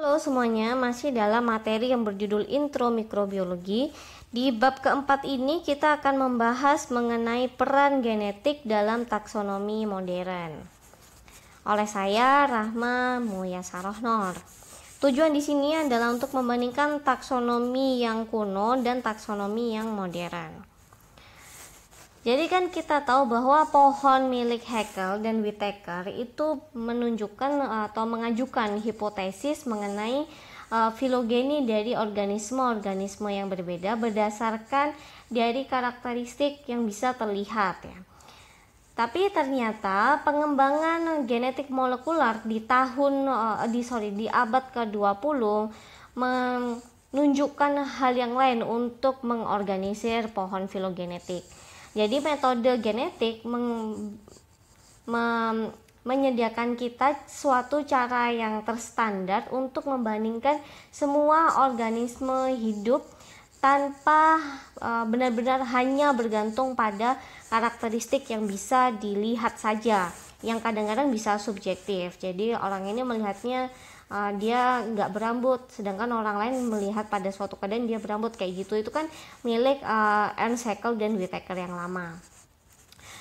Halo semuanya, masih dalam materi yang berjudul Intro Mikrobiologi. Di bab keempat ini kita akan membahas mengenai peran genetik dalam taksonomi modern. Oleh saya Rahma Muyasarohnor. Tujuan di sini adalah untuk membandingkan taksonomi yang kuno dan taksonomi yang modern. Jadi kan kita tahu bahwa pohon milik Haeckel dan Whittaker itu menunjukkan eh, atau mengajukan hipotesis mengenai uh, filogeni dari organisme-organisme yang berbeda berdasarkan dari karakteristik yang bisa terlihat ya. Tapi ternyata pengembangan genetik molekular di tahun eh, di sorry di abad ke-20 menunjukkan hal yang lain untuk mengorganisir pohon filogenetik. Jadi metode genetik meng, me, menyediakan kita suatu cara yang terstandar untuk membandingkan semua organisme hidup tanpa eh, benar-benar hanya bergantung pada karakteristik yang bisa dilihat saja yang kadang-kadang bisa subjektif. Jadi orang ini melihatnya uh, dia nggak berambut sedangkan orang lain melihat pada suatu keadaan dia berambut kayak gitu itu kan milik uh, Ernst Haeckel dan Whitaker yang lama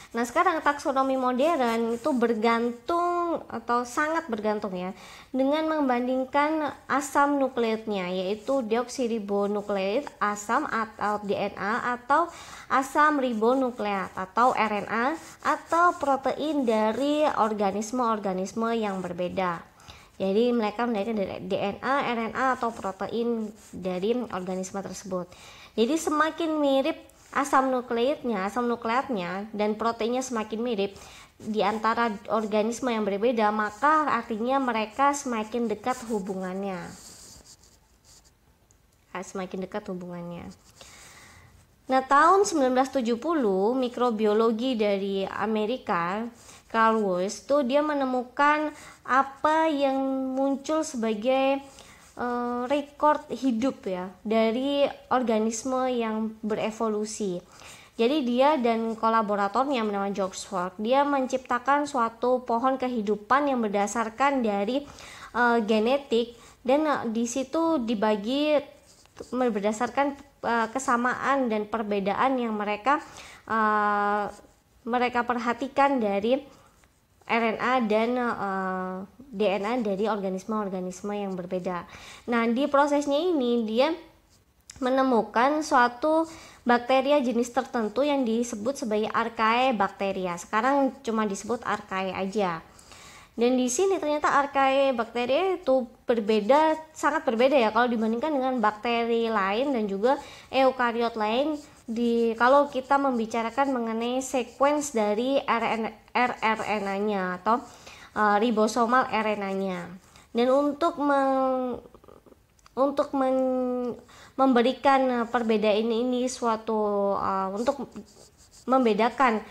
Nah sekarang taksonomi modern itu bergantung atau sangat bergantung ya dengan membandingkan asam nukleitnya yaitu deoksiribonukleid asam atau eh, DNA atau asam ribonukleat atau RNA atau protein dari organisme-organisme yang berbeda. Jadi mereka melihatnya dari DNA, RNA atau protein dari organisme tersebut. Jadi semakin mirip asam nukleitnya, asam nukleatnya dan proteinnya semakin mirip di antara organisme yang berbeda, maka artinya mereka semakin dekat hubungannya. Ah, semakin dekat hubungannya. Nah, tahun 1970 mikrobiologi dari Amerika Carl Woods tuh dia menemukan apa yang muncul sebagai uh, eh, rekor hidup ya dari organisme yang berevolusi. Jadi dia dan kolaboratornya bernama George Fork, dia menciptakan suatu pohon kehidupan yang berdasarkan dari uh, genetik dan uh, di situ dibagi berdasarkan uh, kesamaan dan perbedaan yang mereka uh, mereka perhatikan dari RNA dan uh, eh, DNA dari organisme-organisme yang berbeda. Nah, di prosesnya ini dia menemukan suatu bakteria jenis tertentu yang disebut sebagai archaea bakteria. Sekarang cuma disebut archaea aja. Dan di sini ternyata arkae bakteri itu berbeda, sangat berbeda ya kalau dibandingkan dengan bakteri lain dan juga eukariot lain di kalau kita membicarakan mengenai sekuens dari rna rRNA-nya atau uh, ribosomal RNA-nya. Dan untuk meng, untuk men, memberikan eh, perbedaan ini suatu uh, untuk membedakan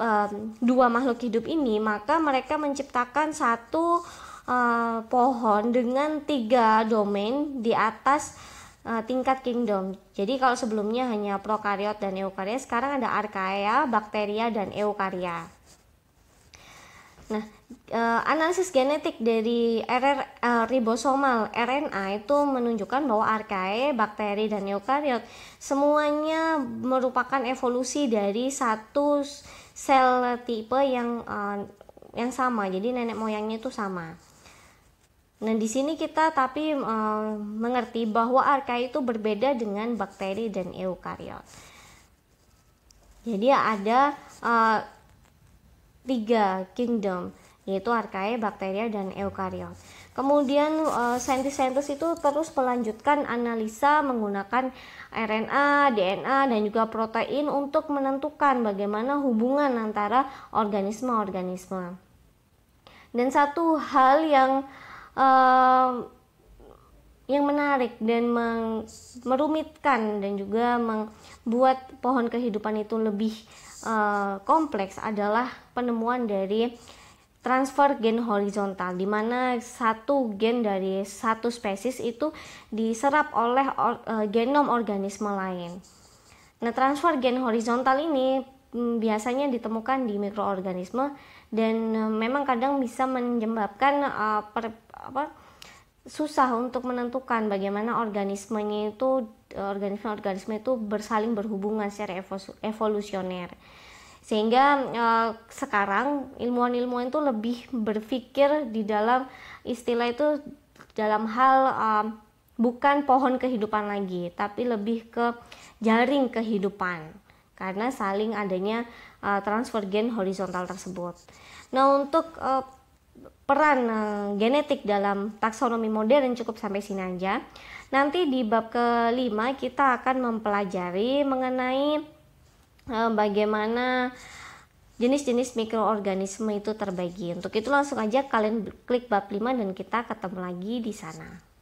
um, dua makhluk hidup ini maka mereka menciptakan satu uh, pohon dengan tiga domain di atas eh, tingkat kingdom. Jadi kalau sebelumnya hanya prokariot dan eukarya, sekarang ada archaea, bakteria dan eukarya. Nah, e, analisis genetik dari RR, e, ribosomal RNA itu menunjukkan bahwa arkae, bakteri, dan eukariot semuanya merupakan evolusi dari satu sel tipe yang e, yang sama. Jadi nenek moyangnya itu sama. Nah, di sini kita tapi e, mengerti bahwa arkae itu berbeda dengan bakteri dan eukariot. Jadi ada e, tiga kingdom yaitu arkae, bakteria dan eukariot. Kemudian eh, saintis-saintis itu terus melanjutkan analisa menggunakan RNA, DNA dan juga protein untuk menentukan bagaimana hubungan antara organisme-organisme. Dan satu hal yang eh, yang menarik dan merumitkan dan juga membuat pohon kehidupan itu lebih uh, kompleks adalah penemuan dari transfer gen horizontal di mana satu gen dari satu spesies itu diserap oleh or, e, genom organisme lain. Nah, transfer gen horizontal ini m, mm, biasanya ditemukan di mikroorganisme dan e, memang kadang bisa menyebabkan e, per, apa susah untuk menentukan bagaimana organismenya itu organisme-organisme itu bersaling berhubungan secara evolusioner sehingga eh, sekarang ilmuwan-ilmuwan itu lebih berpikir di dalam istilah itu dalam hal eh, bukan pohon kehidupan lagi tapi lebih ke jaring kehidupan karena saling adanya eh, transfer gen horizontal tersebut. Nah, untuk eh, peran eh, genetik dalam taksonomi modern cukup sampai sini aja. Nanti di bab kelima kita akan mempelajari mengenai eh, bagaimana jenis-jenis mikroorganisme itu terbagi. Untuk itu langsung aja kalian klik bab 5 dan kita ketemu lagi di sana.